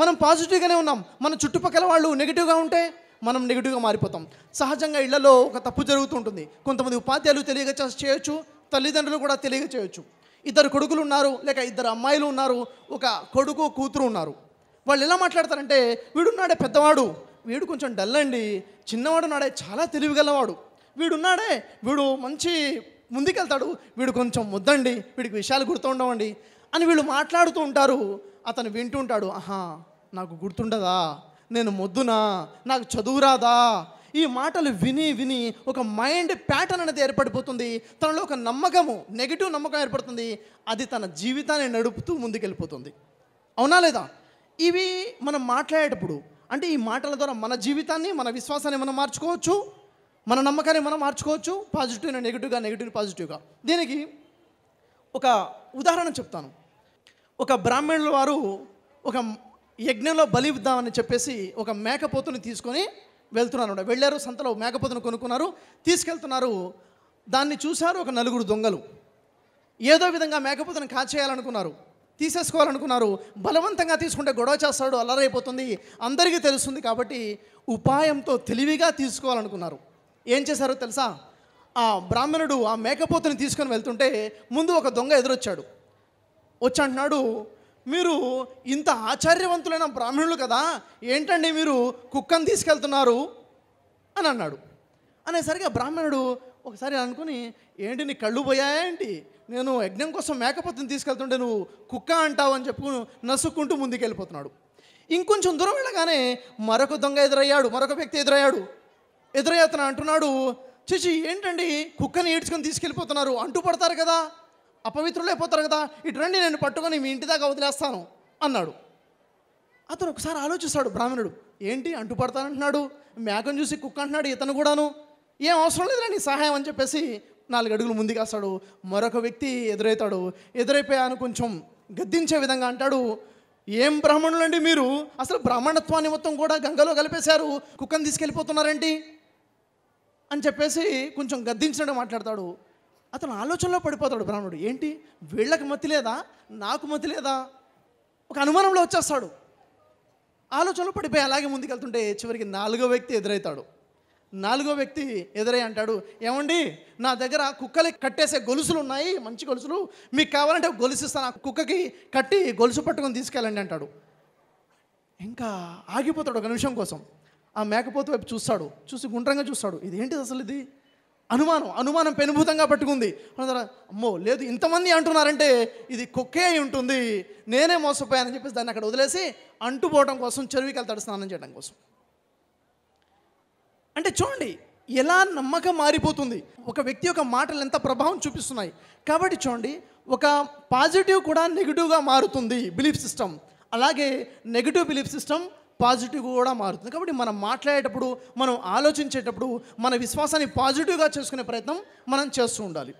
మనం పాజిటివ్గానే ఉన్నాం మన చుట్టుపక్కల వాళ్ళు నెగిటివ్గా ఉంటే మనం నెగిటివ్గా మారిపోతాం సహజంగా ఇళ్లలో ఒక తప్పు జరుగుతుంటుంది కొంతమంది ఉపాధ్యాయులు తెలియక చేయొచ్చు తల్లిదండ్రులు కూడా తెలియక చేయొచ్చు ఇద్దరు కొడుకులు ఉన్నారు లేక ఇద్దరు అమ్మాయిలు ఉన్నారు ఒక కొడుకు కూతురు ఉన్నారు వాళ్ళు ఎలా మాట్లాడతారంటే వీడున్నాడే పెద్దవాడు వీడు కొంచెం డల్ అండి చిన్నవాడు నాడే చాలా తెలివిగలవాడు వీడున్నాడే వీడు మంచి ముందుకెళ్తాడు వీడు కొంచెం ముద్దండి వీడికి విషయాలు గుర్తుండవండి అని వీళ్ళు మాట్లాడుతూ ఉంటారు అతను వింటూ ఉంటాడు ఆహా నాకు గుర్తుండదా నేను మొద్దునా నాకు చదువురాదా ఈ మాటలు విని విని ఒక మైండ్ ప్యాటర్న్ అనేది ఏర్పడిపోతుంది తనలో ఒక నమ్మకము నెగిటివ్ నమ్మకం ఏర్పడుతుంది అది తన జీవితాన్ని నడుపుతూ ముందుకెళ్ళిపోతుంది అవునా లేదా ఇవి మనం మాట్లాడేటప్పుడు అంటే ఈ మాటల ద్వారా మన జీవితాన్ని మన విశ్వాసాన్ని మనం మార్చుకోవచ్చు మన నమ్మకాన్ని మనం మార్చుకోవచ్చు పాజిటివ్ని నెగిటివ్గా నెగిటివ్ని పాజిటివ్గా దీనికి ఒక ఉదాహరణ చెప్తాను ఒక బ్రాహ్మణుల వారు ఒక యజ్ఞంలో బలిద్దామని చెప్పేసి ఒక మేకపోతుని తీసుకొని వెళ్తున్నాను వెళ్ళారు సంతలో మేకపోతును కొనుక్కున్నారు తీసుకెళ్తున్నారు దాన్ని చూశారు ఒక నలుగురు దొంగలు ఏదో విధంగా మేకపోతును కాచేయాలనుకున్నారు తీసేసుకోవాలనుకున్నారు బలవంతంగా తీసుకుంటే గొడవ చేస్తాడు అల్లరైపోతుంది అందరికీ తెలుస్తుంది కాబట్టి ఉపాయంతో తెలివిగా తీసుకోవాలనుకున్నారు ఏం చేశారో తెలుసా ఆ బ్రాహ్మణుడు ఆ మేకపోతుని తీసుకొని వెళ్తుంటే ముందు ఒక దొంగ ఎదురొచ్చాడు వచ్చి అంటున్నాడు మీరు ఇంత ఆచార్యవంతులైన బ్రాహ్మణులు కదా ఏంటండి మీరు కుక్కను తీసుకెళ్తున్నారు అని అన్నాడు అనేసరికి బ్రాహ్మణుడు ఒకసారి అనుకుని ఏంటి నీ కళ్ళు పోయాయేంటి నేను యజ్ఞం కోసం మేకపోతుని తీసుకెళ్తుంటే నువ్వు కుక్క అంటావు అని చెప్పు నసుక్కుంటూ ముందుకెళ్ళిపోతున్నాడు ఇంకొంచెం దూరం వెళ్ళగానే మరొక దొంగ ఎదురయ్యాడు మరొక వ్యక్తి ఎదురయ్యాడు ఎదురయ్యాతను అతను అంటున్నాడు చిచి ఏంటండి కుక్కని ఏడ్చుకొని తీసుకెళ్ళిపోతున్నారు అంటూ పడతారు కదా అపవిత్రులైపోతారు కదా ఇటు రండి నేను పట్టుకొని మీ ఇంటి దాకా వదిలేస్తాను అన్నాడు అతను ఒకసారి ఆలోచిస్తాడు బ్రాహ్మణుడు ఏంటి అంటుపడతానంటున్నాడు మేకం చూసి కుక్క అంటున్నాడు ఇతను కూడాను ఏం అవసరం లేదురా నీ సహాయం అని చెప్పేసి నాలుగు అడుగులు ముందుకేస్తాడు మరొక వ్యక్తి ఎదురవుతాడు ఎదురైపోయాను కొంచెం గద్దించే విధంగా అంటాడు ఏం అండి మీరు అసలు బ్రాహ్మణత్వాన్ని మొత్తం కూడా గంగలో కలిపేశారు కుక్కను తీసుకెళ్ళిపోతున్నారేంటి అని చెప్పేసి కొంచెం గద్దించినట్టు మాట్లాడతాడు అతను ఆలోచనలో పడిపోతాడు బ్రాహ్మణుడు ఏంటి వీళ్ళకి మతి లేదా నాకు మతి లేదా ఒక అనుమానంలో వచ్చేస్తాడు ఆలోచనలో పడిపోయి అలాగే ముందుకెళ్తుంటే చివరికి నాలుగో వ్యక్తి ఎదురవుతాడు నాలుగో వ్యక్తి ఎదురై అంటాడు ఏమండి నా దగ్గర కుక్కలకి కట్టేసే గొలుసులు ఉన్నాయి మంచి గొలుసులు మీకు కావాలంటే గొలుసు ఇస్తాను ఆ కుక్కకి కట్టి గొలుసు పట్టుకొని తీసుకెళ్ళండి అంటాడు ఇంకా ఆగిపోతాడు ఒక నిమిషం కోసం ఆ మేకపోతు వైపు చూస్తాడు చూసి గుండ్రంగా చూస్తాడు ఇదేంటిది అసలు ఇది అనుమానం అనుమానం పెనుభూతంగా పట్టుకుంది అమ్మో లేదు ఇంతమంది అంటున్నారంటే ఇది కొక్కే ఉంటుంది నేనే మోసపోయానని చెప్పేసి దాన్ని అక్కడ వదిలేసి అంటుపోవడం కోసం చెరువుకి వెళ్తాడు స్నానం చేయడం కోసం అంటే చూడండి ఎలా నమ్మకం మారిపోతుంది ఒక వ్యక్తి యొక్క మాటలు ఎంత ప్రభావం చూపిస్తున్నాయి కాబట్టి చూడండి ఒక పాజిటివ్ కూడా నెగిటివ్గా మారుతుంది బిలీఫ్ సిస్టమ్ అలాగే నెగిటివ్ బిలీఫ్ సిస్టమ్ పాజిటివ్ కూడా మారుతుంది కాబట్టి మనం మాట్లాడేటప్పుడు మనం ఆలోచించేటప్పుడు మన విశ్వాసాన్ని పాజిటివ్గా చేసుకునే ప్రయత్నం మనం చేస్తూ ఉండాలి